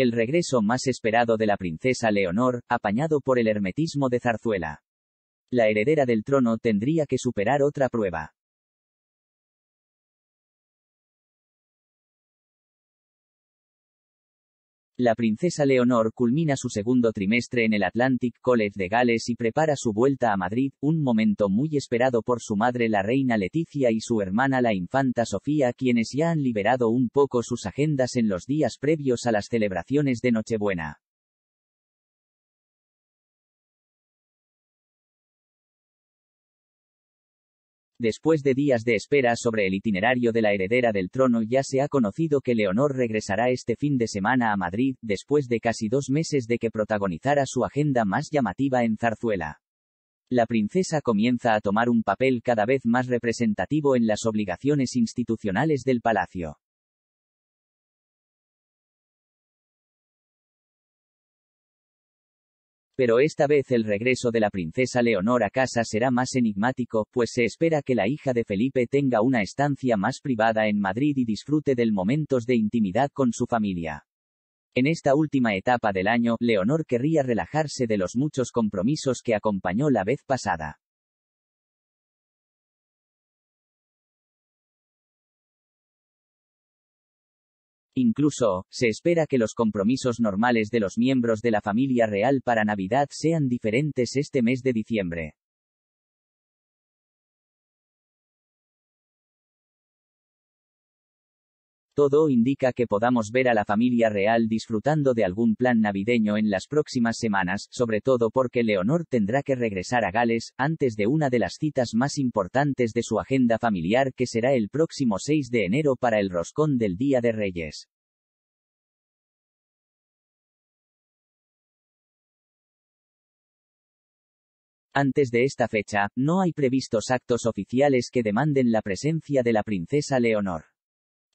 El regreso más esperado de la princesa Leonor, apañado por el hermetismo de Zarzuela. La heredera del trono tendría que superar otra prueba. La princesa Leonor culmina su segundo trimestre en el Atlantic College de Gales y prepara su vuelta a Madrid, un momento muy esperado por su madre la reina Leticia y su hermana la infanta Sofía quienes ya han liberado un poco sus agendas en los días previos a las celebraciones de Nochebuena. Después de días de espera sobre el itinerario de la heredera del trono ya se ha conocido que Leonor regresará este fin de semana a Madrid, después de casi dos meses de que protagonizara su agenda más llamativa en Zarzuela. La princesa comienza a tomar un papel cada vez más representativo en las obligaciones institucionales del palacio. pero esta vez el regreso de la princesa Leonor a casa será más enigmático, pues se espera que la hija de Felipe tenga una estancia más privada en Madrid y disfrute del momentos de intimidad con su familia. En esta última etapa del año, Leonor querría relajarse de los muchos compromisos que acompañó la vez pasada. Incluso, se espera que los compromisos normales de los miembros de la familia real para Navidad sean diferentes este mes de diciembre. Todo indica que podamos ver a la familia real disfrutando de algún plan navideño en las próximas semanas, sobre todo porque Leonor tendrá que regresar a Gales, antes de una de las citas más importantes de su agenda familiar que será el próximo 6 de enero para el roscón del Día de Reyes. Antes de esta fecha, no hay previstos actos oficiales que demanden la presencia de la princesa Leonor.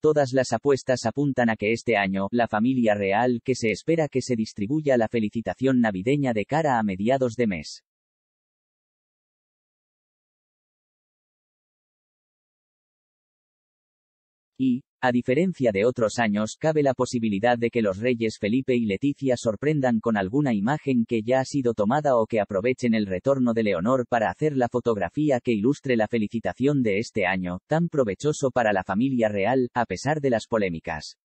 Todas las apuestas apuntan a que este año, la familia real que se espera que se distribuya la felicitación navideña de cara a mediados de mes. Y, a diferencia de otros años, cabe la posibilidad de que los reyes Felipe y Leticia sorprendan con alguna imagen que ya ha sido tomada o que aprovechen el retorno de Leonor para hacer la fotografía que ilustre la felicitación de este año, tan provechoso para la familia real, a pesar de las polémicas.